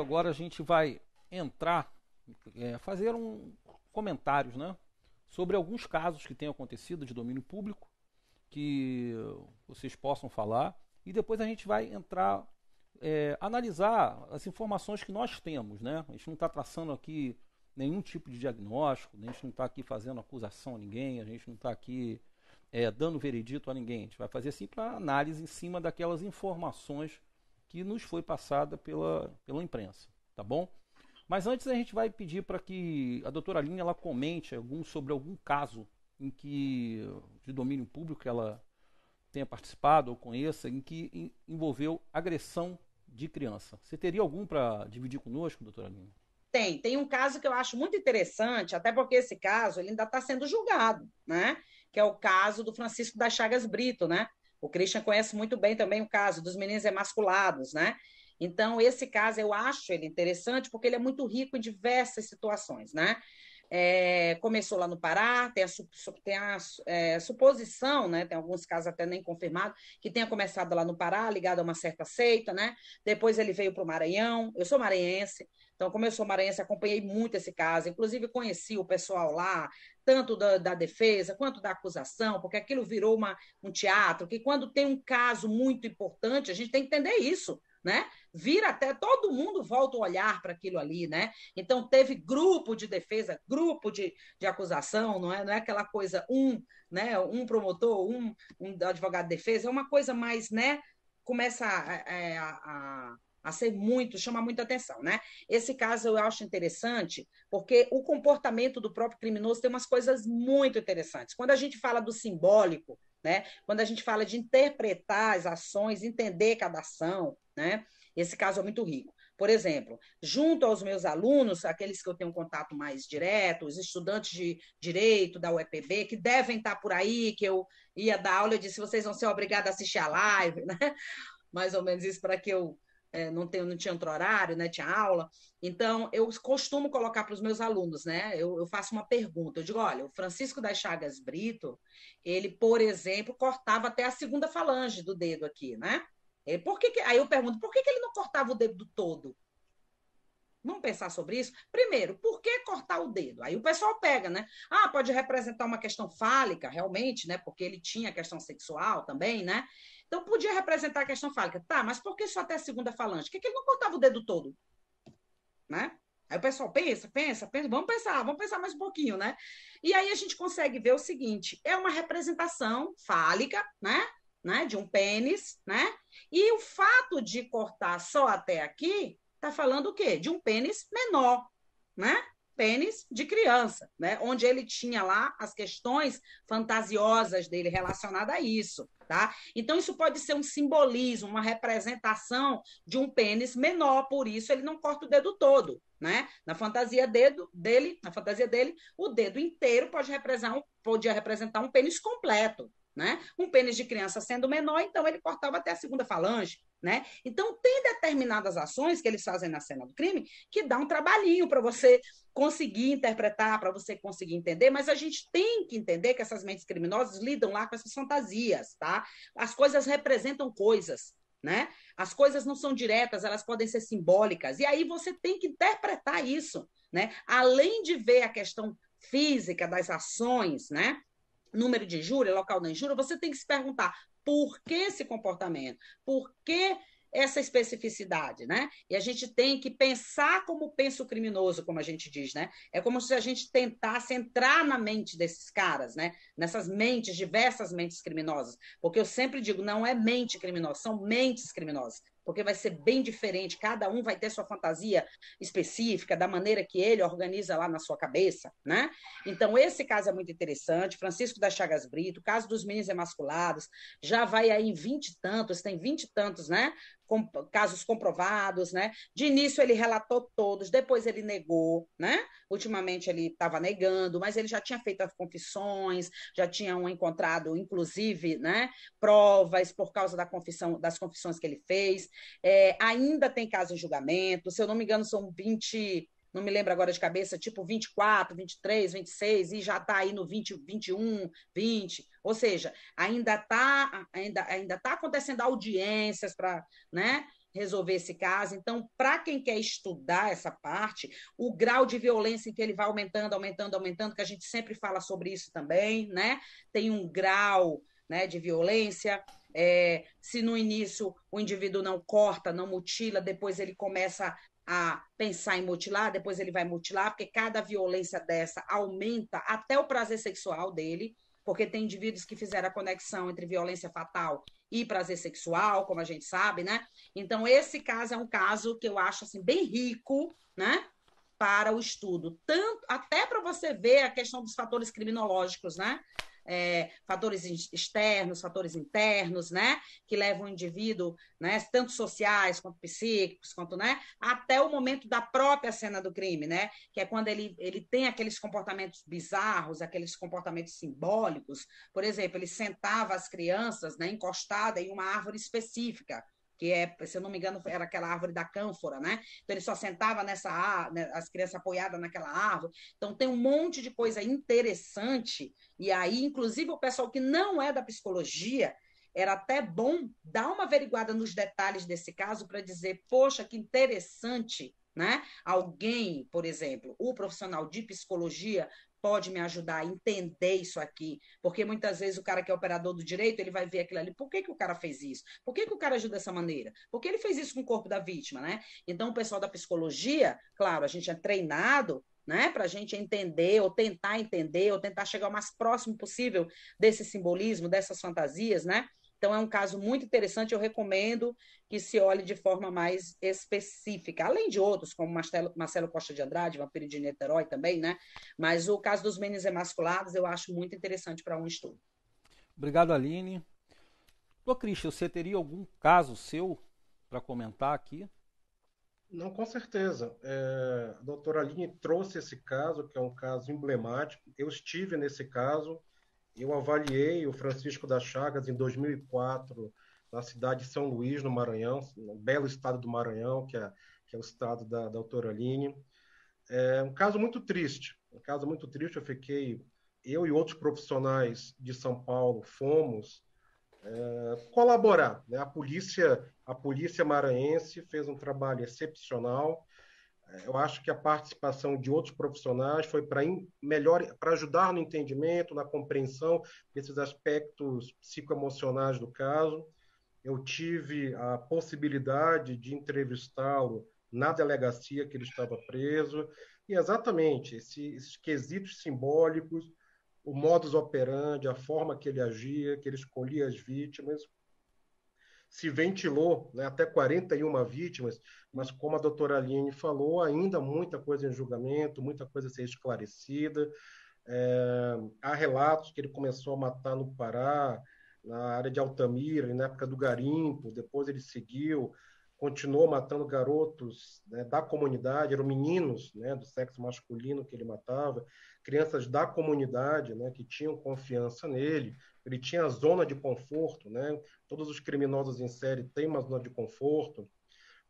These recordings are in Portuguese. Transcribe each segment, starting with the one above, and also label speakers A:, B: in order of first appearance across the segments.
A: agora a gente vai entrar, é, fazer um comentários, né, sobre alguns casos que têm acontecido de domínio público que vocês possam falar e depois a gente vai entrar é, analisar as informações que nós temos, né? A gente não está traçando aqui nenhum tipo de diagnóstico, né, a gente não está aqui fazendo acusação a ninguém, a gente não está aqui é, dando veredito a ninguém. A gente vai fazer assim para análise em cima daquelas informações que nos foi passada pela, pela imprensa, tá bom? Mas antes a gente vai pedir para que a doutora Aline ela comente algum, sobre algum caso em que de domínio público ela tenha participado ou conheça em que em, envolveu agressão de criança. Você teria algum para dividir conosco, doutora Aline?
B: Tem, tem um caso que eu acho muito interessante, até porque esse caso ele ainda está sendo julgado, né? Que é o caso do Francisco das Chagas Brito, né? O Christian conhece muito bem também o caso dos meninos emasculados, né? Então, esse caso eu acho ele interessante porque ele é muito rico em diversas situações, né? É, começou lá no Pará, tem a, tem a é, suposição, né, tem alguns casos até nem confirmados, que tenha começado lá no Pará, ligado a uma certa seita, né? Depois ele veio para o Maranhão, eu sou maranhense, então, como eu sou maranhense, acompanhei muito esse caso, inclusive conheci o pessoal lá, tanto da, da defesa quanto da acusação, porque aquilo virou uma, um teatro, que quando tem um caso muito importante, a gente tem que entender isso né? Vira até todo mundo volta o olhar para aquilo ali, né? Então teve grupo de defesa, grupo de, de acusação, não é, não é aquela coisa um, né? Um promotor, um, um advogado de defesa, é uma coisa mais, né? Começa a, é, é, a, a, a ser muito, chama muita atenção, né? Esse caso eu acho interessante porque o comportamento do próprio criminoso tem umas coisas muito interessantes. Quando a gente fala do simbólico, né? Quando a gente fala de interpretar as ações, entender cada ação, né? Esse caso é muito rico. Por exemplo, junto aos meus alunos, aqueles que eu tenho contato mais direto, os estudantes de direito da UEPB, que devem estar por aí, que eu ia dar aula, eu disse: vocês vão ser obrigados a assistir a live, né? Mais ou menos isso para que eu é, não, tenha, não tinha outro horário, né? Tinha aula. Então, eu costumo colocar para os meus alunos, né? Eu, eu, faço uma pergunta. Eu digo, olha, o Francisco das Chagas Brito, ele, por exemplo, cortava até a segunda falange do dedo aqui, né? É, por que, que aí eu pergunto, por que, que ele não cortava o dedo todo? Vamos pensar sobre isso? Primeiro, por que cortar o dedo? Aí o pessoal pega, né? Ah, pode representar uma questão fálica, realmente, né? Porque ele tinha questão sexual também, né? Então podia representar a questão fálica. Tá, mas por que só até a segunda falange? Por que, que ele não cortava o dedo todo? Né? Aí o pessoal pensa, pensa, pensa, vamos pensar, vamos pensar mais um pouquinho, né? E aí a gente consegue ver o seguinte: é uma representação fálica, né? né, de um pênis, né? E o fato de cortar só até aqui está falando o quê? De um pênis menor, né? Pênis de criança, né? Onde ele tinha lá as questões fantasiosas dele relacionada a isso, tá? Então isso pode ser um simbolismo, uma representação de um pênis menor, por isso ele não corta o dedo todo, né? Na fantasia dedo dele, na fantasia dele, o dedo inteiro pode representar, podia representar um pênis completo, né? Um pênis de criança sendo menor, então ele cortava até a segunda falange, né? Então tem determinadas ações que eles fazem na cena do crime que dá um trabalhinho para você conseguir interpretar, para você conseguir entender, mas a gente tem que entender que essas mentes criminosas lidam lá com essas fantasias, tá? As coisas representam coisas, né? As coisas não são diretas, elas podem ser simbólicas. E aí você tem que interpretar isso, né? Além de ver a questão física das ações, né? número de injúria, local da injúria, você tem que se perguntar por que esse comportamento, por que essa especificidade, né? E a gente tem que pensar como pensa o criminoso, como a gente diz, né? É como se a gente tentasse entrar na mente desses caras, né? Nessas mentes, diversas mentes criminosas. Porque eu sempre digo, não é mente criminosa, são mentes criminosas porque vai ser bem diferente, cada um vai ter sua fantasia específica, da maneira que ele organiza lá na sua cabeça, né? Então, esse caso é muito interessante, Francisco das Chagas Brito, caso dos meninos emasculados, já vai aí em vinte e tantos, tem vinte e tantos, né? com, casos comprovados, né? De início ele relatou todos, depois ele negou, né? Ultimamente ele estava negando, mas ele já tinha feito as confissões, já tinham encontrado, inclusive, né? Provas por causa da confissão, das confissões que ele fez. É, ainda tem caso em julgamento, se eu não me engano, são 20 não me lembro agora de cabeça, tipo 24, 23, 26, e já está aí no 20, 21, 20. Ou seja, ainda está ainda, ainda tá acontecendo audiências para né, resolver esse caso. Então, para quem quer estudar essa parte, o grau de violência em que ele vai aumentando, aumentando, aumentando, que a gente sempre fala sobre isso também, né? Tem um grau né, de violência, é, se no início o indivíduo não corta, não mutila, depois ele começa a pensar em mutilar, depois ele vai mutilar, porque cada violência dessa aumenta até o prazer sexual dele, porque tem indivíduos que fizeram a conexão entre violência fatal e prazer sexual, como a gente sabe, né? Então, esse caso é um caso que eu acho assim, bem rico, né? Para o estudo, tanto até para você ver a questão dos fatores criminológicos, né? é, fatores externos, fatores internos, né? Que levam o indivíduo, né? Tanto sociais quanto psíquicos, quanto, né? Até o momento da própria cena do crime, né? Que é quando ele, ele tem aqueles comportamentos bizarros, aqueles comportamentos simbólicos. Por exemplo, ele sentava as crianças, né? Encostada em uma árvore específica que é, se eu não me engano, era aquela árvore da cânfora, né? Então ele só sentava nessa árvore, né, as crianças apoiadas naquela árvore. Então tem um monte de coisa interessante, e aí, inclusive, o pessoal que não é da psicologia, era até bom dar uma averiguada nos detalhes desse caso para dizer, poxa, que interessante, né? Alguém, por exemplo, o profissional de psicologia pode me ajudar a entender isso aqui? Porque muitas vezes o cara que é operador do direito, ele vai ver aquilo ali, por que, que o cara fez isso? Por que, que o cara ajuda dessa maneira? Por que ele fez isso com o corpo da vítima, né? Então, o pessoal da psicologia, claro, a gente é treinado né, para a gente entender ou tentar entender ou tentar chegar o mais próximo possível desse simbolismo, dessas fantasias, né? Então, é um caso muito interessante, eu recomendo que se olhe de forma mais específica, além de outros, como Marcelo, Marcelo Costa de Andrade, Vampiro de Niterói também, né? Mas o caso dos meninos emasculados eu acho muito interessante para um estudo.
A: Obrigado, Aline. Ô, Cristian, você teria algum caso seu para comentar
C: aqui? Não, com certeza. É, a doutora Aline trouxe esse caso, que é um caso emblemático. Eu estive nesse caso, eu avaliei o Francisco das Chagas em 2004 na cidade de São Luís, no Maranhão, no belo estado do Maranhão, que é, que é o estado da, da Aline. É um caso muito triste, um caso muito triste. Eu fiquei, eu e outros profissionais de São Paulo fomos é, colaborar. Né? A polícia, a polícia maranhense fez um trabalho excepcional. É, eu acho que a participação de outros profissionais foi para melhor para ajudar no entendimento, na compreensão desses aspectos psicoemocionais do caso. Eu tive a possibilidade de entrevistá-lo na delegacia que ele estava preso. E exatamente esse, esses quesitos simbólicos, o modus operandi, a forma que ele agia, que ele escolhia as vítimas, se ventilou né, até 41 vítimas, mas como a doutora Aline falou, ainda muita coisa em julgamento, muita coisa a ser esclarecida. É, há relatos que ele começou a matar no Pará, na área de Altamira, na época do garimpo, depois ele seguiu, continuou matando garotos né, da comunidade, eram meninos né, do sexo masculino que ele matava crianças da comunidade, né, que tinham confiança nele. Ele tinha a zona de conforto, né? Todos os criminosos em série têm uma zona de conforto.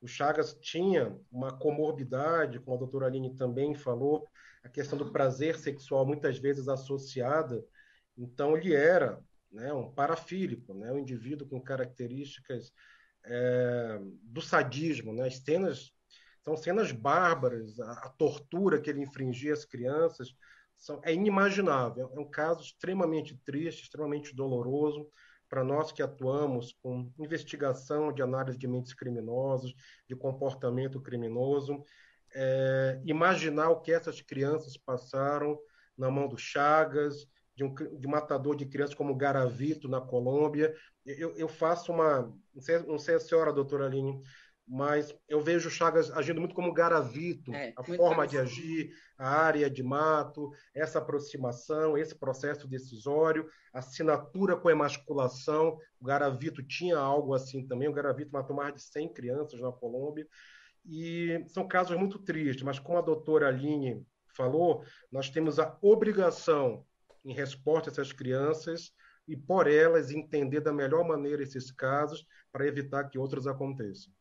C: O Chagas tinha uma comorbidade, como a doutora Aline também falou, a questão do prazer sexual muitas vezes associada. Então, ele era né, um parafílico, né, um indivíduo com características é, do sadismo. Né? As cenas são cenas bárbaras, a, a tortura que ele infringia às crianças, são, é inimaginável. É um caso extremamente triste, extremamente doloroso para nós que atuamos com investigação de análise de mentes criminosas, de comportamento criminoso. É, imaginar o que essas crianças passaram na mão do Chagas, de um, de um matador de crianças como Garavito, na Colômbia. Eu, eu faço uma. Não sei, não sei a senhora, doutora Aline, mas eu vejo o Chagas agindo muito como garavito, é, a forma de agir, a área de mato, essa aproximação, esse processo decisório, assinatura com emasculação. O garavito tinha algo assim também. O garavito matou mais de 100 crianças na Colômbia. E são casos muito tristes, mas como a doutora Aline falou, nós temos a obrigação, em resposta a essas crianças, e por elas entender da melhor maneira esses casos para evitar que outros aconteçam.